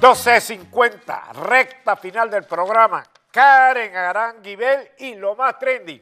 12.50, recta final del programa. Karen Arán y lo más trendy.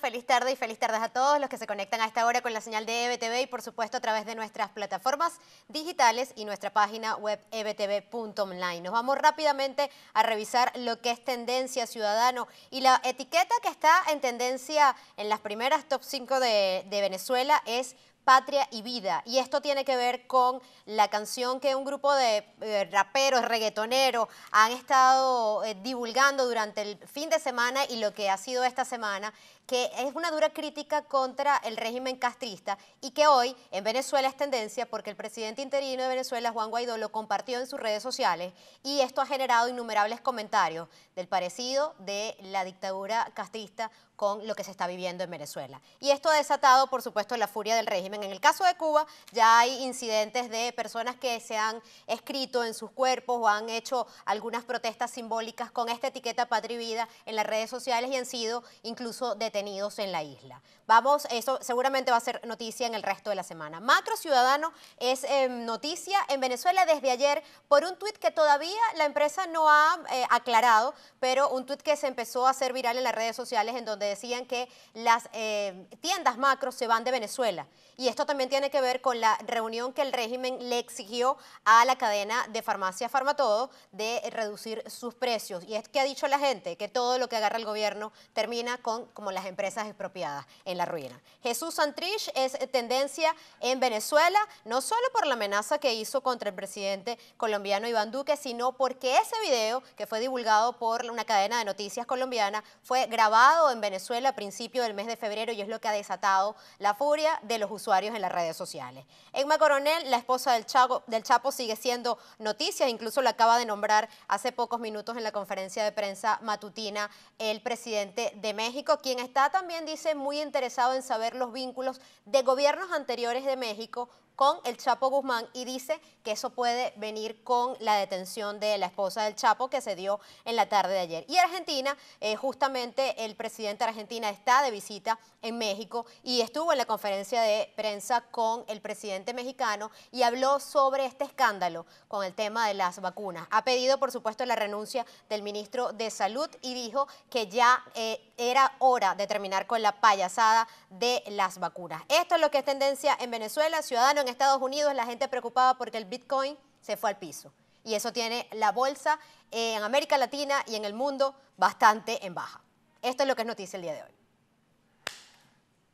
feliz tarde y feliz tardes a todos los que se conectan a esta hora con la señal de EBTV y por supuesto a través de nuestras plataformas digitales y nuestra página web ebtv.online. Nos vamos rápidamente a revisar lo que es tendencia ciudadano y la etiqueta que está en tendencia en las primeras top 5 de, de Venezuela es Patria y Vida. Y esto tiene que ver con la canción que un grupo de eh, raperos, reggaetoneros han estado eh, divulgando durante el fin de semana y lo que ha sido esta semana, que es una dura crítica contra el régimen castrista y que hoy en Venezuela es tendencia porque el presidente interino de Venezuela, Juan Guaidó, lo compartió en sus redes sociales y esto ha generado innumerables comentarios del parecido de la dictadura castrista con lo que se está viviendo en Venezuela. Y esto ha desatado, por supuesto, la furia del régimen. En el caso de Cuba, ya hay incidentes de personas que se han escrito en sus cuerpos o han hecho algunas protestas simbólicas con esta etiqueta Patria Vida en las redes sociales y han sido incluso detenidos en la isla. Vamos, eso seguramente va a ser noticia en el resto de la semana. Macro Ciudadano es em, noticia en Venezuela desde ayer por un tuit que todavía la empresa no ha eh, aclarado, pero un tuit que se empezó a hacer viral en las redes sociales en donde decían que las eh, tiendas macro se van de Venezuela. Y esto también tiene que ver con la reunión que el régimen le exigió a la cadena de farmacia Farmatodo de reducir sus precios. Y es que ha dicho la gente que todo lo que agarra el gobierno termina con como las empresas expropiadas en la ruina. Jesús Santrich es tendencia en Venezuela, no solo por la amenaza que hizo contra el presidente colombiano Iván Duque, sino porque ese video que fue divulgado por una cadena de noticias colombiana fue grabado en Venezuela Venezuela a principios del mes de febrero y es lo que ha desatado la furia de los usuarios en las redes sociales. Emma Coronel, la esposa del Chapo, del Chapo sigue siendo noticia, incluso la acaba de nombrar hace pocos minutos en la conferencia de prensa matutina el presidente de México, quien está también, dice, muy interesado en saber los vínculos de gobiernos anteriores de México con el Chapo Guzmán y dice que eso puede venir con la detención de la esposa del Chapo que se dio en la tarde de ayer. Y Argentina, eh, justamente el presidente de Argentina está de visita en México y estuvo en la conferencia de prensa con el presidente mexicano y habló sobre este escándalo con el tema de las vacunas. Ha pedido, por supuesto, la renuncia del ministro de Salud y dijo que ya eh, era hora de terminar con la payasada de las vacunas. Esto es lo que es tendencia en Venezuela, ciudadano en Estados Unidos, la gente preocupada porque el Bitcoin se fue al piso. Y eso tiene la bolsa en América Latina y en el mundo bastante en baja. Esto es lo que es noticia el día de hoy.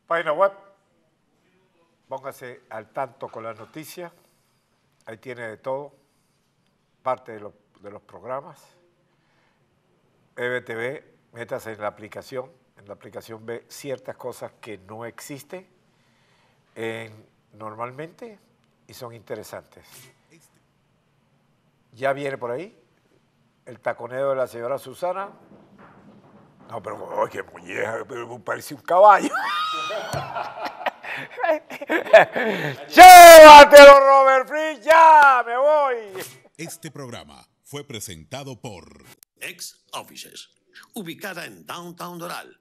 Página web, póngase al tanto con las noticias, ahí tiene de todo, parte de, los programas. EBTV metas en la aplicación, en la aplicación ve ciertas cosas que no existen normalmente y son interesantes. Ya viene por ahí el taconeo de la señora Susana. No, pero, qué muñeca, parece un caballo. ¡Llévatelo, Robert Free! ¡Ya! ¡Me voy! Este programa fue presentado por Ex Offices ubicada en Downtown Doral